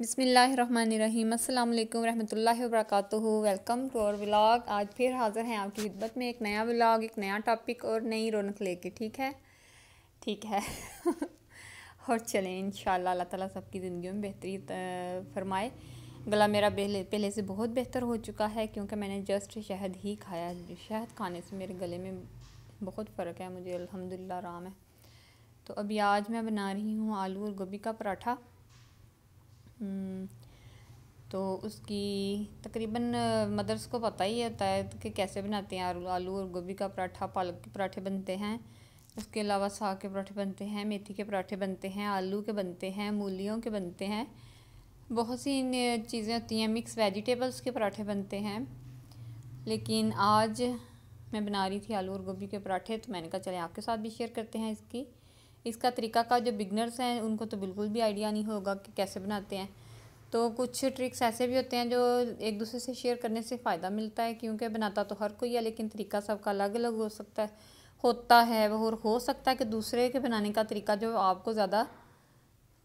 बिसमीम् अल्लाम वरम् वर्क वेलकम टू और व्लाग आज फिर हाज़िर हैं आपकी खिदमत में एक नया व्लाग एक नया टॉपिक और नई रौनक लेके ठीक है ठीक है और चलें इन अल्लाह ताला सबकी ज़िंदगी में बेहतरी फरमाए गला मेरा पहले पहले से बहुत बेहतर हो चुका है क्योंकि मैंने जस्ट शहद ही खाया शहद खाने से मेरे गले में बहुत फ़र्क है मुझे अलहमदिल्ला आराम है तो अभी आज मैं बना रही हूँ आलू और गोभी का पराठा हम्म, तो उसकी तकरीबन मदर्स को पता ही होता है कि कैसे बनाते हैं आलू और गोभी का पराठा पालक के पराठे बनते हैं उसके अलावा साग के पराठे बनते हैं मेथी के पराठे बनते हैं आलू के बनते हैं मूलियों के बनते हैं बहुत सी चीज़ें होती हैं मिक्स वेजिटेबल्स के पराठे बनते हैं लेकिन आज मैं बना रही थी आलू और गोभी के पराठे तो मैंने कहा चले आपके साथ भी शेयर करते हैं इसकी इसका तरीका का जो बिगनर्स हैं उनको तो बिल्कुल भी आइडिया नहीं होगा कि कैसे बनाते हैं तो कुछ ट्रिक्स ऐसे भी होते हैं जो एक दूसरे से शेयर करने से फ़ायदा मिलता है क्योंकि बनाता तो हर कोई है लेकिन तरीका सबका अलग अलग हो सकता है होता है वह और हो सकता है कि दूसरे के बनाने का तरीका जो आपको ज़्यादा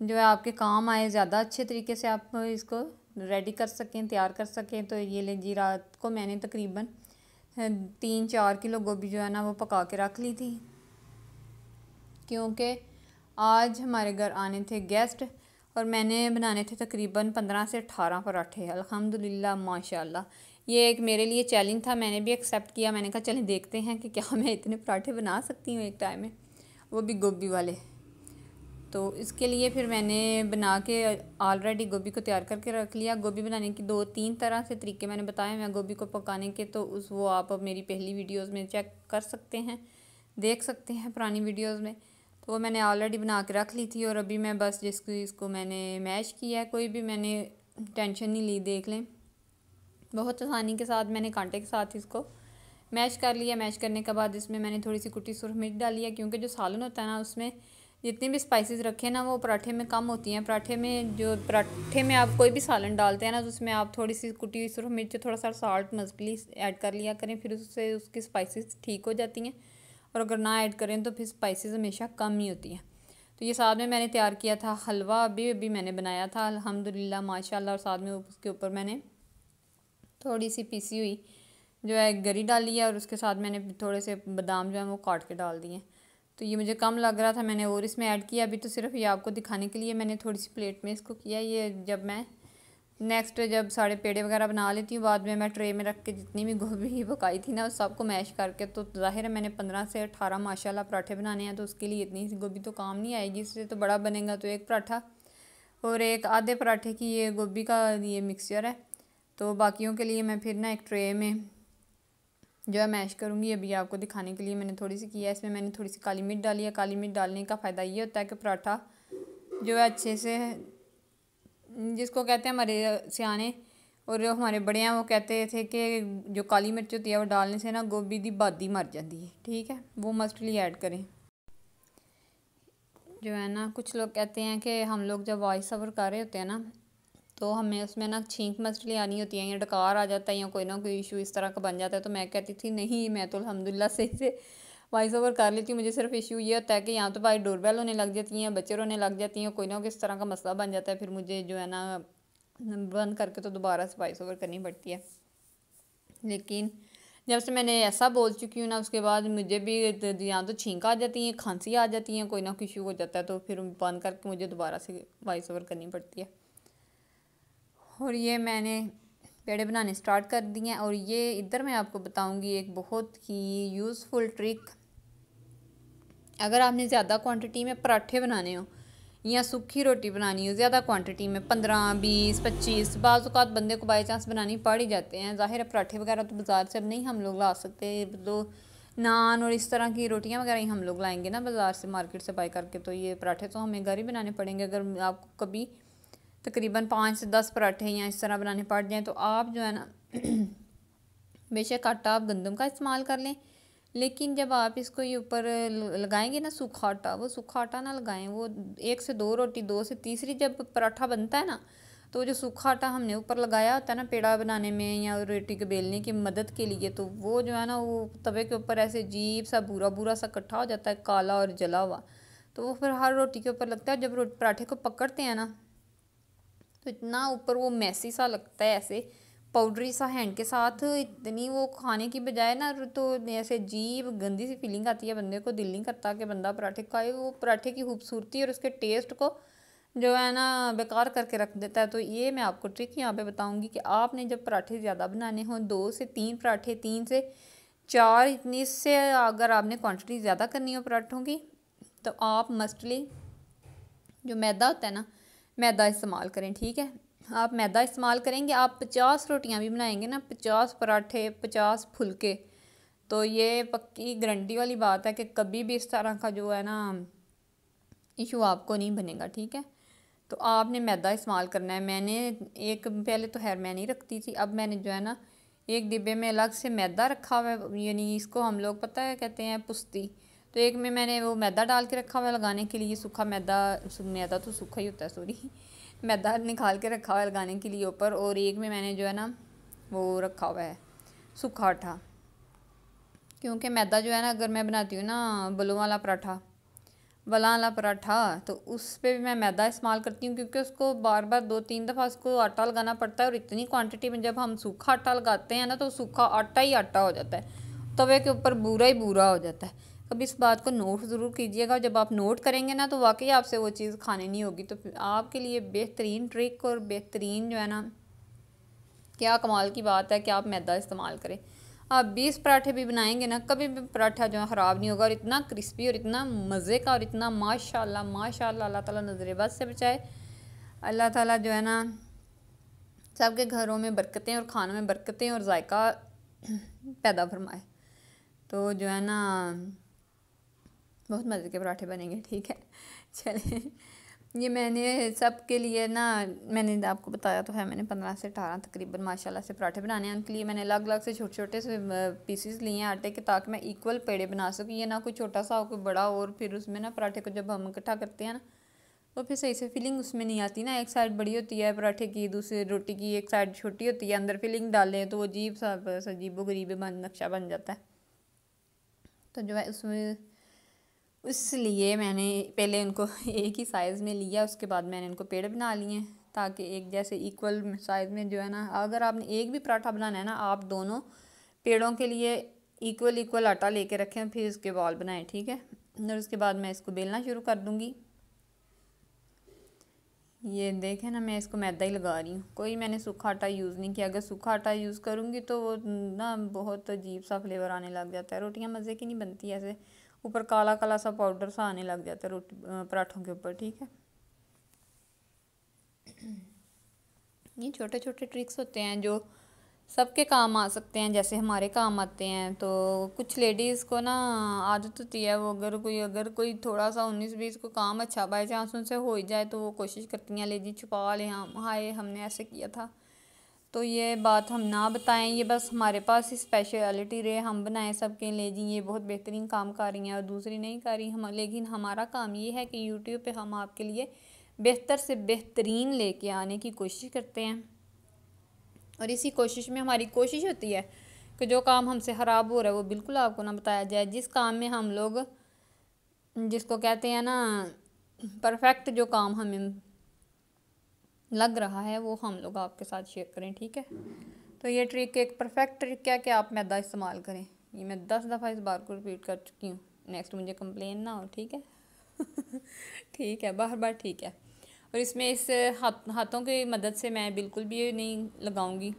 जो है आपके काम आए ज़्यादा अच्छे तरीके से आप इसको रेडी कर सकें तैयार कर सकें तो ये ले जी रात को मैंने तकरीबन तीन चार किलो गोभी जो है ना वो पका के रख ली थी क्योंकि आज हमारे घर आने थे गेस्ट और मैंने बनाने थे तकरीबन पंद्रह से अठारह पराठे अल्हम्दुलिल्लाह माशाल्लाह ये एक मेरे लिए चैलेंज था मैंने भी एक्सेप्ट किया मैंने कहा चलें देखते हैं कि क्या मैं इतने पराठे बना सकती हूँ एक टाइम में वो भी गोभी वाले तो इसके लिए फिर मैंने बना के ऑलरेडी गोभी को तैयार करके रख लिया गोभी बनाने की दो तीन तरह से तरीके मैंने बताए मैं गोभी को पकाने के तो उस वो आप मेरी पहली वीडियोज़ में चेक कर सकते हैं देख सकते हैं पुरानी वीडियोज़ में वो मैंने ऑलरेडी बना के रख ली थी और अभी मैं बस जिसको इसको मैंने मैश किया है कोई भी मैंने टेंशन नहीं ली देख लें बहुत आसानी के साथ मैंने कांटे के साथ इसको मैश कर लिया मैश करने के बाद इसमें मैंने थोड़ी सी कुटी सुरख मिर्च डाली है क्योंकि जो सालन होता है ना उसमें जितनी भी स्पाइसेस रखे ना वो पराठे में कम होती हैं पराठे में जो पराठे में आप कोई भी सालन डालते हैं ना तो उसमें आप थोड़ी सी कुटी सुरख मिर्च थोड़ा सा साल्ट मजबली ऐड कर लिया करें फिर उससे उसकी स्पाइसेस ठीक हो जाती हैं और अगर ना ऐड करें तो फिर स्पाइसेस हमेशा कम ही होती हैं तो ये साथ में मैंने तैयार किया था हलवा अभी अभी मैंने बनाया था अलहमदिल्ला माशाल्लाह और साथ में उसके ऊपर मैंने थोड़ी सी पीसी हुई जो है गरी डाली है और उसके साथ मैंने थोड़े से बादाम जो है वो काट के डाल दिए तो ये मुझे कम लग रहा था मैंने और इसमें ऐड किया अभी तो सिर्फ ये आपको दिखाने के लिए मैंने थोड़ी सी प्लेट में इसको किया ये जब मैं नेक्स्ट जब सारे पेड़े वगैरह बना लेती हूँ बाद में मैं ट्रे में रख के जितनी भी गोभी पकाई थी ना उस सबको मैश करके तो ज़ाहिर है मैंने पंद्रह से अट्ठारह माशाल्लाह पराठे बनाने हैं तो उसके लिए इतनी सी गोभी तो काम नहीं आएगी इससे तो बड़ा बनेगा तो एक पराठा और एक आधे पराठे की ये गोभी का ये मिक्सचर है तो बाकियों के लिए मैं फिर ना एक ट्रे में जो है मैश करूँगी अभी आपको दिखाने के लिए मैंने थोड़ी सी किया है इसमें मैंने थोड़ी सी काली मिर्च डाली है काली मिर्च डालने का फ़ायदा ये होता है कि पराठा जो है अच्छे से जिसको कहते हैं हमारे सियाने और जो हमारे बड़े हैं वो कहते थे कि जो काली मिर्च होती है वो डालने से ना गोभी की बादी मर जाती है ठीक है वो मस्टली ऐड करें जो है ना कुछ लोग कहते हैं कि हम लोग जब वॉइस ओवर कर रहे होते हैं ना तो हमें उसमें ना छींक मछली आनी होती है या डकार आ जाता है या कोई ना कोई इशू इस तरह का बन जाता है तो मैं कहती थी नहीं मैं तो अलहमदिल्ला सही से वॉइस ओवर कर लेती हूँ मुझे सिर्फ इशू ये होता है कि यहाँ तो भाई डोरबेल होने लग जाती हैं बच्चे रोने लग जाती हैं कोई ना किस तरह का मसला बन जाता है फिर मुझे जो है ना बंद करके तो दोबारा से वॉइस ओवर करनी पड़ती है लेकिन जब से मैंने ऐसा बोल चुकी हूँ ना उसके बाद मुझे भी यहाँ तो छींक आ जाती हैं खांसी आ जाती हैं कोई ना कोई इशू हो जाता है तो फिर बंद करके मुझे दोबारा से वॉइस ओवर करनी पड़ती है और ये मैंने पेड़े बनाने स्टार्ट कर दिए हैं और ये इधर मैं आपको बताऊँगी एक बहुत ही यूज़फुल ट्रिक अगर आपने ज़्यादा क्वांटिटी में पराठे बनाने हो या सूखी रोटी बनानी हो ज़्यादा क्वांटिटी में पंद्रह बीस पच्चीस बाज़ात बंदे को बाई चांस बनानी पड़ ही जाते हैं ज़ाहिर है पराठे वगैरह तो बाज़ार से अब नहीं हम लोग ला सकते दो तो नान और इस तरह की रोटियां वगैरह ही हम लोग लाएंगे ना बाज़ार से मार्केट से बाई करके तो ये पराठे तो हमें घर ही बनाने पड़ेंगे अगर आपको कभी तकरीबन पाँच से दस पराठे या इस तरह बनाने पड़ जाएँ तो आप जो है ना बेशक आटा आप गंदम का इस्तेमाल कर लें लेकिन जब आप इसको ये ऊपर लगाएंगे ना सूखा आटा वो सूखा आटा ना लगाएं वो एक से दो रोटी दो से तीसरी जब पराठा बनता है ना तो जो सूखा आटा हमने ऊपर लगाया होता है ना पेड़ा बनाने में या रोटी के बेलने की मदद के लिए तो वो जो है ना वो तवे के ऊपर ऐसे जीप सा भूरा भूरा सा इकट्ठा हो जाता है काला और जला हुआ तो वो फिर हर रोटी के ऊपर लगता है जब पराठे को पकड़ते हैं ना तो इतना ऊपर वो मैसी सा लगता है ऐसे पाउडरी सा हैंड के साथ इतनी वो खाने की बजाय ना तो ऐसे अजीब गंदी सी फीलिंग आती है बंदे को दिल नहीं करता कि बंदा पराठे खाए वो पराठे की खूबसूरती और उसके टेस्ट को जो है ना बेकार करके रख देता है तो ये मैं आपको ट्रिक यहाँ पे बताऊँगी कि आपने जब पराठे ज़्यादा बनाने हों दो से तीन पराठे तीन से चार इतनी से अगर आपने क्वान्टिटी ज़्यादा करनी हो पराठों की तो आप मस्टली जो मैदा होता है ना मैदा इस्तेमाल करें ठीक है आप मैदा इस्तेमाल करेंगे आप पचास रोटियां भी बनाएंगे ना पचास पराठे पचास फुलके तो ये पक्की गारंटी वाली बात है कि कभी भी इस तरह का जो है ना इशू आपको नहीं बनेगा ठीक है तो आपने मैदा इस्तेमाल करना है मैंने एक पहले तो हैर मैं नहीं रखती थी अब मैंने जो है ना एक डिब्बे में अलग से मैदा रखा हुआ है यानी इसको हम लोग पता है कहते हैं पुस्ती तो एक में मैंने वो मैदा डाल के रखा हुआ लगाने के लिए सूखा मैदा मैदा तो सूखा ही होता है सॉरी मैदा निकाल के रखा हुआ है लगाने के लिए ऊपर और एक में मैंने जो है ना वो रखा हुआ है सूखा आटा क्योंकि मैदा जो है ना अगर मैं बनाती हूँ ना बलों वाला पराठा बला वाला पराठा तो उस पर भी मैं मैदा इस्तेमाल करती हूँ क्योंकि उसको बार बार दो तीन दफ़ा उसको आटा लगाना पड़ता है और इतनी क्वांटिटी में जब हम सूखा आटा लगाते हैं ना तो सूखा आटा ही आटा हो जाता है तवे के ऊपर बूरा ही बूरा हो जाता है कभी इस बात को नोट ज़रूर कीजिएगा जब आप नोट करेंगे ना तो वाकई आपसे वो चीज़ खाने नहीं होगी तो आपके लिए बेहतरीन ट्रिक और बेहतरीन जो है ना क्या कमाल की बात है कि आप मैदा इस्तेमाल करें आप बीस पराठे भी बनाएंगे ना कभी भी पराठा जो है ख़राब नहीं होगा और इतना क्रिस्पी और इतना मज़े का और इतना माशाल्लाह माशाल्लाह अल्लाह ताला नज़रेबाज से बचाए अल्लाह ताला जो है ना सबके घरों में बरकतें और खानों में बरकतें और जायका पैदा फरमाए तो जो है ना बहुत मज़े के पराठे बनेंगे ठीक है चले ये मैंने सब के लिए ना मैंने आपको बताया तो है मैंने पंद्रह से अठारह तकरीबन माशाल्लाह से पराठे बनाने हैं उनके लिए मैंने अलग अलग से छोटे छोटे से पीसीस लिए हैं आटे के ताकि मैं इक्वल पेड़े बना सकूँ ये ना कोई छोटा सा हो कोई बड़ा हो और फिर उसमें ना पराठे को जब हम इकट्ठा करते हैं ना तो फिर सही से फीलिंग उसमें नहीं आती ना एक साइड बड़ी होती है पराठे की दूसरी रोटी की एक साइड छोटी होती है अंदर फीलिंग डालें तो वो अजीब सा अजीब व गरीब बन नक्शा बन जाता है तो जो है उसमें इसलिए मैंने पहले उनको एक ही साइज़ में लिया उसके बाद मैंने उनको पेड़ बना लिए ताकि एक जैसे इक्वल साइज़ में जो है ना अगर आपने एक भी पराठा बनाना है ना आप दोनों पेड़ों के लिए इक्वल इक्वल आटा लेके रखें फिर उसके बॉल बनाएं ठीक है और उसके बाद मैं इसको बेलना शुरू कर दूँगी ये देखें ना मैं इसको मैदा ही लगा रही हूँ कोई मैंने सूखा आटा यूज़ नहीं किया अगर सूखा आटा यूज़ करूँगी तो वो ना बहुत अजीब सा फ्लेवर आने लग जाता है रोटियाँ मज़े की नहीं बनती ऐसे ऊपर काला काला सा पाउडर सा आने लग जाता है रोटी पराठों के ऊपर ठीक है ये छोटे छोटे ट्रिक्स होते हैं जो सबके काम आ सकते हैं जैसे हमारे काम आते हैं तो कुछ लेडीज़ को ना आदत होती है वो अगर कोई अगर कोई थोड़ा सा उन्नीस बीस को काम अच्छा बाई चांस उनसे हो ही जाए तो वो कोशिश करती हैं लेडी छुपा ले हम हाय हमने ऐसे किया था तो ये बात हम ना बताएं ये बस हमारे पास ही स्पेशलिटी रहे हम बनाएं सबके लिए जी ये बहुत बेहतरीन काम कर रही हैं और दूसरी नहीं कर रही हम लेकिन हमारा काम ये है कि यूट्यूब पे हम आपके लिए बेहतर से बेहतरीन लेके आने की कोशिश करते हैं और इसी कोशिश में हमारी कोशिश होती है कि जो काम हमसे ख़राब हो रहा है वो बिल्कुल आपको ना बताया जाए जिस काम में हम लोग जिसको कहते हैं ना परफेक्ट जो काम हमें लग रहा है वो हम लोग आपके साथ शेयर करें ठीक है तो ये ट्रिक एक परफेक्ट ट्रिक है कि आप मैदा इस्तेमाल करें ये मैं दस दफ़ा इस बार को रिपीट कर चुकी हूँ नेक्स्ट मुझे कंप्लेन ना हो ठीक है ठीक है बार बार ठीक है और इसमें इस हाथ हाथों की मदद से मैं बिल्कुल भी नहीं लगाऊंगी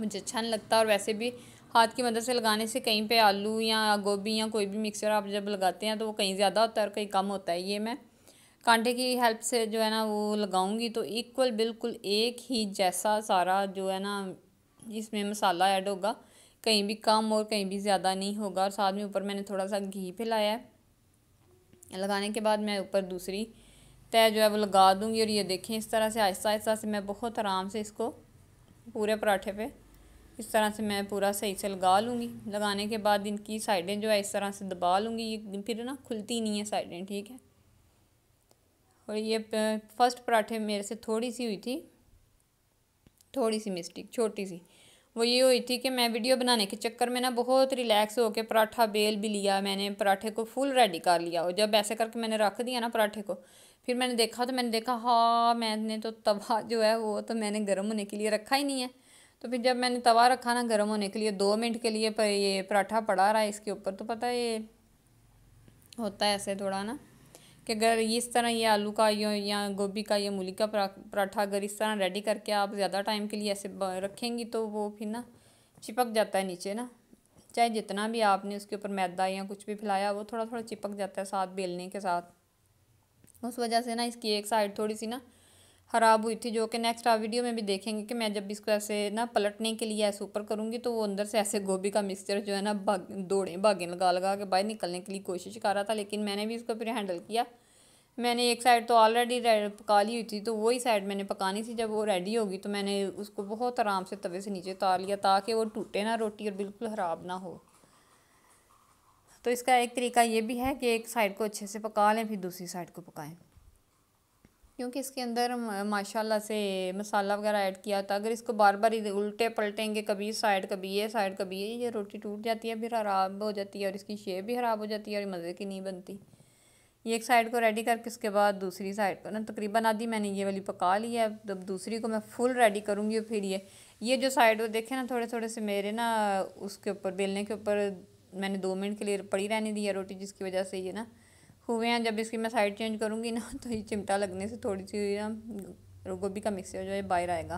मुझे अच्छा नहीं लगता और वैसे भी हाथ की मदद से लगाने से कहीं पे आलू या गोभी या कोई भी मिक्सचर आप जब लगाते हैं तो वो कहीं ज़्यादा होता है और कहीं कम होता है ये मैं कांटे की हेल्प से जो है ना वो लगाऊंगी तो इक्वल बिल्कुल एक ही जैसा सारा जो है ना इसमें मसाला ऐड होगा कहीं भी कम और कहीं भी ज़्यादा नहीं होगा और साथ में ऊपर मैंने थोड़ा सा घी फैलाया है लगाने के बाद मैं ऊपर दूसरी तय जो है वो लगा दूँगी और ये देखें इस तरह से आहिस्ता आहिस्ता से मैं बहुत आराम से इसको पूरे पराठे पर इस तरह से मैं पूरा सही से लगा लूँगी लगाने के बाद इनकी साइडें जो है इस तरह से दबा लूँगी ये फिर ना खुलती नहीं है साइडें ठीक है और ये फर्स्ट पराठे मेरे से थोड़ी सी हुई थी थोड़ी सी मिस्टेक छोटी सी वो ये हुई थी कि मैं वीडियो बनाने के चक्कर में ना बहुत रिलैक्स होकर पराठा बेल भी लिया मैंने पराठे को फुल रेडी कर लिया और जब ऐसे करके मैंने रख दिया ना पराठे को फिर मैंने देखा तो मैंने देखा हाँ मैंने तो तवा जो है वो तो मैंने गर्म होने के लिए रखा ही नहीं है तो फिर जब मैंने तवा रखा ना गर्म होने के लिए दो मिनट के लिए पर ये पराठा पड़ा रहा है इसके ऊपर तो पता ये होता है ऐसे थोड़ा ना कि अगर इस तरह ये आलू का यो या गोभी का या मूली का पराठा अगर इस तरह रेडी करके आप ज़्यादा टाइम के लिए ऐसे रखेंगी तो वो फिर ना चिपक जाता है नीचे ना चाहे जितना भी आपने उसके ऊपर मैदा या कुछ भी फैलाया वो थोड़ा थोड़ा चिपक जाता है साथ बेलने के साथ उस वजह से ना इसकी एक साइड थोड़ी सी ना ख़राब हुई थी जो कि नेक्स्ट आप वीडियो में भी देखेंगे कि मैं जब इसको ऐसे ना पलटने के लिए ऐसे ऊपर करूँगी तो वो अंदर से ऐसे गोभी का मिक्सचर जो है ना भाग दौड़े भागे लगा लगा के बाहर निकलने के लिए कोशिश कर रहा था लेकिन मैंने भी इसको फिर हैंडल किया मैंने एक साइड तो ऑलरेडी पका ली हुई थी तो वही साइड मैंने पकानी थी जब वो रेडी होगी तो मैंने उसको बहुत आराम से तवे से नीचे उतार लिया ताकि वो टूटे ना रोटी और बिल्कुल ख़राब ना हो तो इसका एक तरीका ये भी है कि एक साइड को अच्छे से पका लें फिर दूसरी साइड को पकाएं क्योंकि इसके अंदर माशाल्लाह से मसाला वगैरह ऐड किया था अगर इसको बार बार उल्टे पलटेंगे कभी साइड कभी ये साइड कभी ये ये रोटी टूट जाती है फिर खराब हो जाती है और इसकी शेप भी ख़राब हो जाती है और मज़े की नहीं बनती ये एक साइड को रेडी करके उसके बाद दूसरी साइड को ना तकरीबन आधी मैंने ये वाली पका ली है जब दूसरी को मैं फुल रेडी करूँगी और फिर ये ये जो साइड वो देखे ना थोड़े थोड़े से मेरे ना उसके ऊपर बेलने के ऊपर मैंने दो मिनट के लिए पड़ी रहने दी है रोटी जिसकी वजह से ये ना हुए हैं जब इसकी मैं साइड चेंज करूँगी ना तो ये चिमटा लगने से थोड़ी सी ना गोभी का मिक्सर जो है बाहर आएगा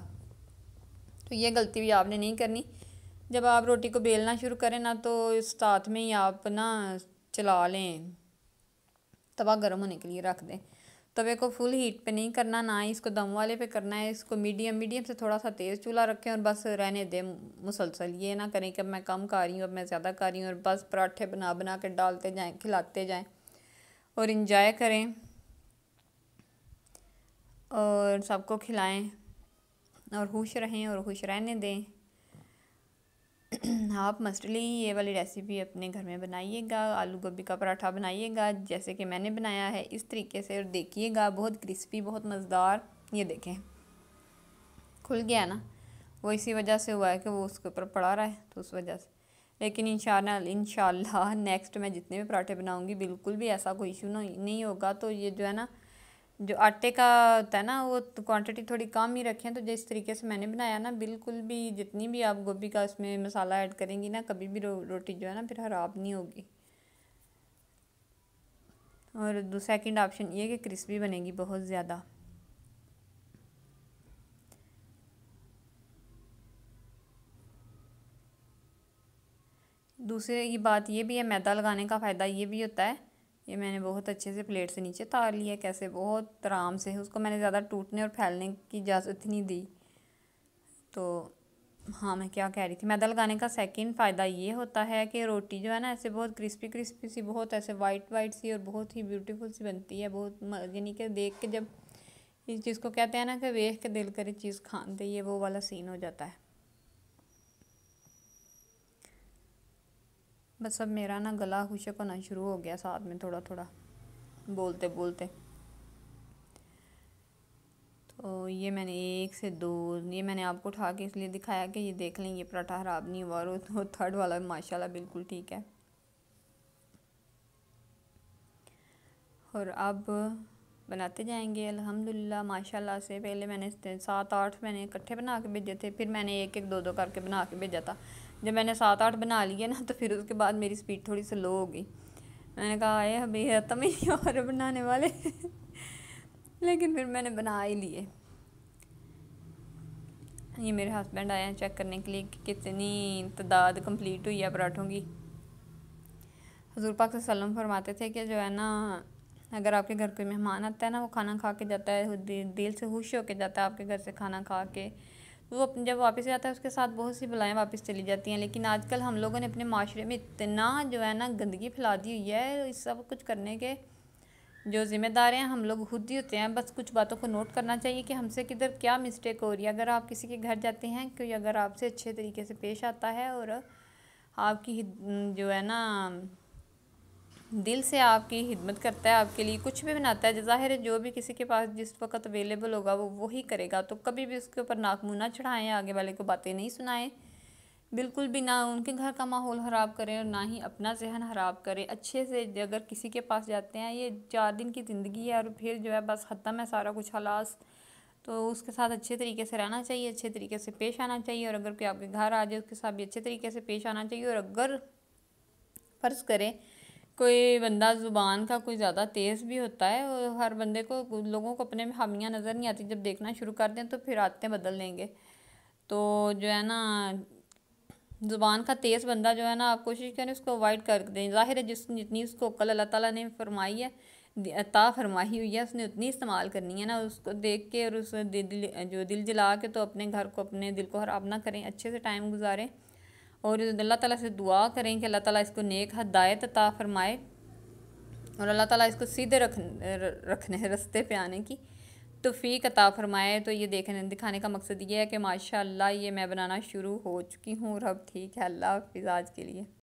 तो ये गलती भी आपने नहीं करनी जब आप रोटी को बेलना शुरू करें ना तो साथ में ही आप ना चला लें तवा गर्म होने के लिए रख दें तवे को फुल हीट पे नहीं करना ना ही इसको दम वाले पे करना है इसको मीडियम मीडियम से थोड़ा सा तेज़ चूल्हा रखें और बस रहने दें मुसलसल ये ना करें कि मैं कम कर रही हूँ अब मैं ज़्यादा कर रही हूँ और बस पराठे बना बना के डालते जाएँ खिलाते जाएँ और इन्जॉय करें और सबको खिलाएं और खुश रहें और खुश रहने दें आप मस्टली ये वाली रेसिपी अपने घर में बनाइएगा आलू गोभी का पराठा बनाइएगा जैसे कि मैंने बनाया है इस तरीके से और देखिएगा बहुत क्रिस्पी बहुत मज़ेदार ये देखें खुल गया ना वो इसी वजह से हुआ है कि वो उसके ऊपर पड़ा रहा है तो उस वजह से लेकिन इन शाह नेक्स्ट मैं जितने भी पराठे बनाऊँगी बिल्कुल भी ऐसा कोई इशू नहीं होगा तो ये जो है ना जो आटे का होता है ना वो क्वांटिटी तो थोड़ी कम ही रखें तो जिस तरीके से मैंने बनाया ना बिल्कुल भी जितनी भी आप गोभी का उसमें मसाला ऐड करेंगी ना कभी भी रो, रोटी जो है ना फिर ख़राब नहीं होगी और सेकेंड ऑप्शन ये कि क्रिस्पी बनेगी बहुत ज़्यादा दूसरी बात ये भी है मैदा लगाने का फ़ायदा ये भी होता है ये मैंने बहुत अच्छे से प्लेट से नीचे तार लिया कैसे बहुत आराम से उसको मैंने ज़्यादा टूटने और फैलने की इजाज़त नहीं दी तो हाँ मैं क्या कह रही थी मैदा लगाने का सेकंड फ़ायदा ये होता है कि रोटी जो है ना ऐसे बहुत क्रिस्पी क्रिस्पी सी बहुत ऐसे वाइट वाइट सी और बहुत ही ब्यूटीफुल सी बनती है बहुत यानी कि देख के जब इस चीज़ को कहते हैं ना कि वेख के दिल करे चीज़ खाते ये वो वाला सीन हो जाता है बस अब मेरा ना गला खुशक होना शुरू हो गया साथ में थोड़ा थोड़ा बोलते बोलते तो ये मैंने एक से दो ये मैंने आपको उठा के इसलिए दिखाया कि ये देख लें ये पराठा ख़राब नहीं हुआ और तो थर्ड वाला माशाल्लाह बिल्कुल ठीक है और अब बनाते जाएंगे अल्हम्दुलिल्लाह माशाल्लाह से पहले मैंने सात आठ मैंने इकट्ठे बना के भेजे थे फिर मैंने एक एक दो दो करके बना के भेजा था जब मैंने सात आठ बना लिए ना तो फिर उसके बाद मेरी स्पीड थोड़ी स्लो हो गई मैंने कहा आए अभी ख़त्म ही नहीं और बनाने वाले लेकिन फिर मैंने बना ही लिए ये मेरे हस्बैंड आए हैं चेक करने के लिए कि कितनी तादाद कंप्लीट हुई है पराठों की हजूर पाक सलम फरमाते थे कि जो है ना अगर आपके घर कोई मेहमान आता है ना वो खाना खा के जाता है दिल से खुश होकर जाता है आपके घर से खाना खा के वो जब वापस जाता है उसके साथ बहुत सी बलाएँ वापस चली जाती हैं लेकिन आजकल हम लोगों ने अपने माशरे में इतना जो है ना गंदगी फैला दी हुई है इस सब कुछ करने के जो ज़िम्मेदार हैं हम लोग खुद ही होते हैं बस कुछ बातों को नोट करना चाहिए कि हमसे किधर क्या मिस्टेक हो रही है अगर आप किसी के घर जाते हैं कोई अगर आपसे अच्छे तरीके से पेश आता है और आपकी जो है ना दिल से आपकी खिदमत करता है आपके लिए कुछ भी बनाता है ज़ाहिर है जो भी किसी के पास जिस वक्त अवेलेबल होगा वो वही करेगा तो कभी भी उसके ऊपर मुँह ना चढ़ाएँ आगे वाले को बातें नहीं सुनाएं बिल्कुल भी ना उनके घर का माहौल ख़राब करें और ना ही अपना जहन ख़राब करें अच्छे से अगर किसी के पास जाते हैं ये चार दिन की ज़िंदगी है और फिर जो है बस ख़त्म है सारा कुछ हलास तो उसके साथ अच्छे तरीके से रहना चाहिए अच्छे तरीके से पेश आना चाहिए और अगर कोई आपके घर आ जाए उसके साथ भी अच्छे तरीके से पेश आना चाहिए और अगर फ़र्ज़ करें कोई बंदा ज़ुबान का कोई ज़्यादा तेज़ भी होता है और हर बंदे को लोगों को अपने में हामियाँ नज़र नहीं आती जब देखना शुरू कर दें तो फिर आते बदल लेंगे तो जो है ना ज़ुबान का तेज़ बंदा जो है ना आप कोशिश करें उसको अवॉइड कर दें ज़ाहिर है जिस जितनी उसको कल अल्लाह ताला ने फरमाई है अता फरमाई हुई है उसने उतनी इस्तेमाल करनी है ना उसको देख के और उस दिल जो दिल जला के तो अपने घर को अपने दिल को हराब ना करें अच्छे से टाइम गुजारें और अल्लाह ताला से दुआ करें कि अल्लाह ताला इसको नेक हदायत तो अता फरमाए और अल्लाह ताला इसको सीधे रख रखने रस्ते पे आने की तोफ़ी अता फरमाए तो ये देखने दिखाने का मकसद ये है कि माशा ये मैं बनाना शुरू हो चुकी हूँ और अब ठीक है अल्लाह हाफिज़ आज के लिए